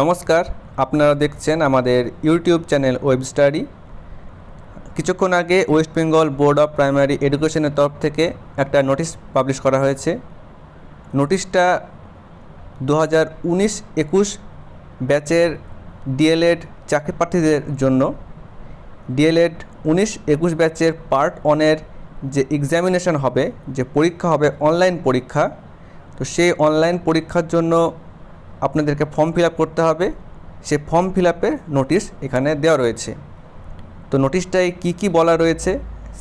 নমস্কার আপনারা দেখছেন আমাদের ইউটিউব চ্যানেল ওয়েব স্টাডি কিছুক্ষণ আগে West Bengal board of primary এডুকেশনের তরফ থেকে একটা নোটিশ পাবলিশ করা হয়েছে নোটিশটা দু হাজার উনিশ একুশ ব্যাচের ডিএলএড চাকরি প্রার্থীদের জন্য ডিএলএড উনিশ একুশ ব্যাচের পার্ট ওয়ানের যে এক্সামিনেশন হবে যে পরীক্ষা হবে অনলাইন পরীক্ষা তো সেই অনলাইন পরীক্ষার জন্য আপনাদেরকে ফর্ম ফিল করতে হবে সে ফর্ম ফিল নোটিশ এখানে দেওয়া রয়েছে তো নোটিশটায় কি কি বলা রয়েছে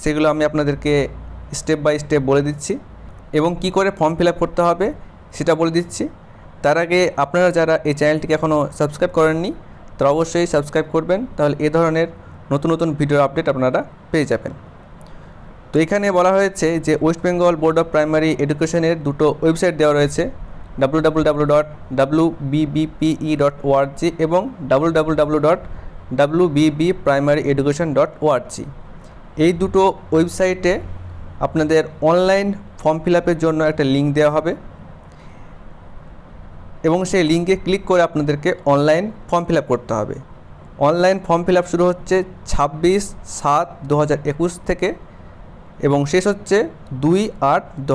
সেগুলো আমি আপনাদেরকে স্টেপ বাই স্টেপ বলে দিচ্ছি এবং কি করে ফর্ম ফিল করতে হবে সেটা বলে দিচ্ছি তার আগে আপনারা যারা এই চ্যানেলটিকে এখনও সাবস্ক্রাইব করেননি তারা অবশ্যই সাবস্ক্রাইব করবেন তাহলে এ ধরনের নতুন নতুন ভিডিওর আপডেট আপনারা পেয়ে যাবেন তো এখানে বলা হয়েছে যে West Bengal board of primary এডুকেশনের দুটো ওয়েবসাইট দেওয়া রয়েছে ডাব্লু ডট ডট এবং www.wbbprimaryeducation.org dot primary education dot এই দুটো ওয়েবসাইটে আপনাদের অনলাইন ফর্ম ফিল জন্য একটা লিঙ্ক দেওয়া হবে এবং সেই লিঙ্কে ক্লিক করে আপনাদেরকে অনলাইন ফর্ম ফিল করতে হবে অনলাইন ফর্ম ফিল শুরু হচ্ছে ছাব্বিশ সাত দু থেকে এবং শেষ হচ্ছে দুই আট দু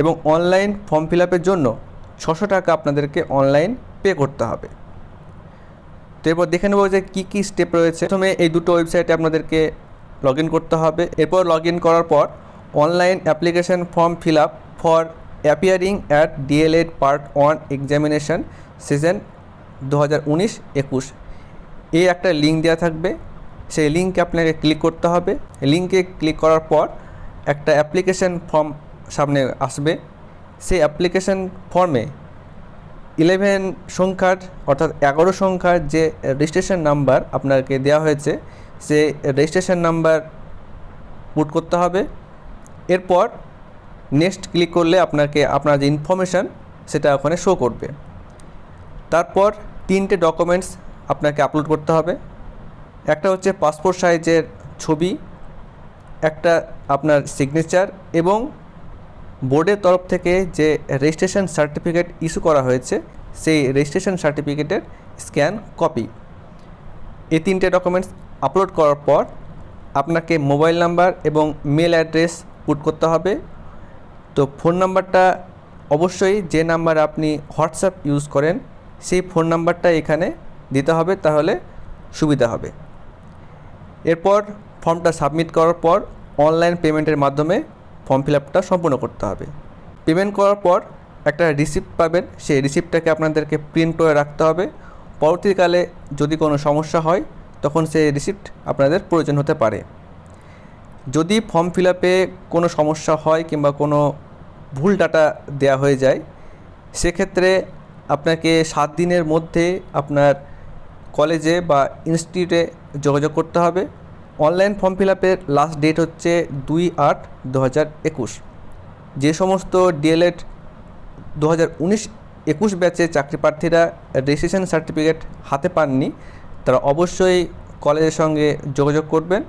এবং অনলাইন ফর্ম ফিল জন্য ছশো টাকা আপনাদেরকে অনলাইন পে করতে হবে তো এরপর দেখে নেব যে কী কী স্টেপ রয়েছে প্রথমে এই দুটো ওয়েবসাইটে আপনাদেরকে লগ করতে হবে এরপর লগ করার পর online application form fill for appearing at DElEd part one examination session দু হাজার উনিশ একুশ এই একটা লিঙ্ক দেওয়া থাকবে সেই লিঙ্কে আপনাকে ক্লিক করতে হবে লিঙ্কে ক্লিক করার পর একটা অ্যাপ্লিকেশান ফর্ম সামনে আসবে সেই অ্যাপ্লিকেশন ফর্মে ইলেভেন সংখ্যার অর্থাৎ এগারো সংখ্যার যে রেজিস্ট্রেশন নাম্বার আপনাকে দেওয়া হয়েছে সে রেজিস্ট্রেশন নাম্বার পুট করতে হবে এরপর নেক্সট ক্লিক করলে আপনাকে আপনার যে ইনফরমেশান সেটা ওখানে শো করবে তারপর তিনটে ডকুমেন্টস আপনাকে আপলোড করতে হবে একটা হচ্ছে পাসপোর্ট সাইজের ছবি একটা আপনার সিগনেচার এবং বোর্ডের তরফ থেকে যে রেজিস্ট্রেশন সার্টিফিকেট ইস্যু করা হয়েছে সেই রেজিস্ট্রেশন সার্টিফিকেটের স্ক্যান কপি এই তিনটে ডকুমেন্টস আপলোড করার পর আপনাকে মোবাইল নাম্বার এবং মেল অ্যাড্রেস পুট করতে হবে তো ফোন নাম্বারটা অবশ্যই যে নাম্বার আপনি হোয়াটসঅ্যাপ ইউজ করেন সেই ফোন নাম্বারটা এখানে দিতে হবে তাহলে সুবিধা হবে এরপর ফর্মটা সাবমিট করার পর অনলাইন পেমেন্টের মাধ্যমে ফর্ম ফিল আপটা সম্পূর্ণ করতে হবে পেমেন্ট করার পর একটা রিসিপ্ট পাবেন সেই রিসিপ্টটাকে আপনাদেরকে প্রিন্ট করে রাখতে হবে পরবর্তীকালে যদি কোনো সমস্যা হয় তখন সেই রিসিপ্ট আপনাদের প্রয়োজন হতে পারে যদি ফর্ম ফিল আপে কোনো সমস্যা হয় কিংবা কোনো ভুল ডাটা দেয়া হয়ে যায় সেক্ষেত্রে আপনাকে সাত দিনের মধ্যে আপনার কলেজে বা ইনস্টিটিউটে যোগাযোগ করতে হবে অনলাইন ফর্ম ফিল আপের লাস্ট ডেট হচ্ছে দুই আট দু হাজার একুশ যে সমস্ত ডিএলএড দু হাজার উনিশ একুশ ব্যাচে চাকরি প্রার্থীরা রেজিস্ট্রেশন সার্টিফিকেট হাতে পাননি তারা অবশ্যই কলেজের সঙ্গে যোগাযোগ করবেন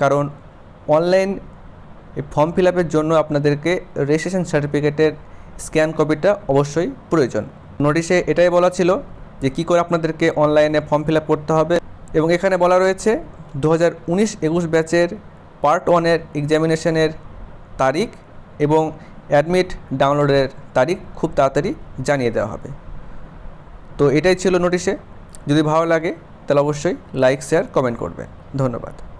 কারণ অনলাইন ফর্ম ফিল আপের জন্য আপনাদেরকে রেজিস্ট্রেশন সার্টিফিকেটের স্ক্যান কপিটা অবশ্যই প্রয়োজন নোটিশে এটাই বলা ছিল যে কি করে আপনাদেরকে অনলাইনে ফর্ম ফিল আপ করতে হবে এবং এখানে বলা রয়েছে দু হাজার উনিশ একুশ ব্যাচের পার্ট ওয়ানের এক্সামিনেশনের তারিখ এবং অ্যাডমিট ডাউনলোডের তারিখ খুব তাড়াতাড়ি জানিয়ে দেওয়া হবে তো এটাই ছিল নোটিশে যদি ভালো লাগে তাহলে অবশ্যই লাইক শেয়ার কমেন্ট করবেন ধন্যবাদ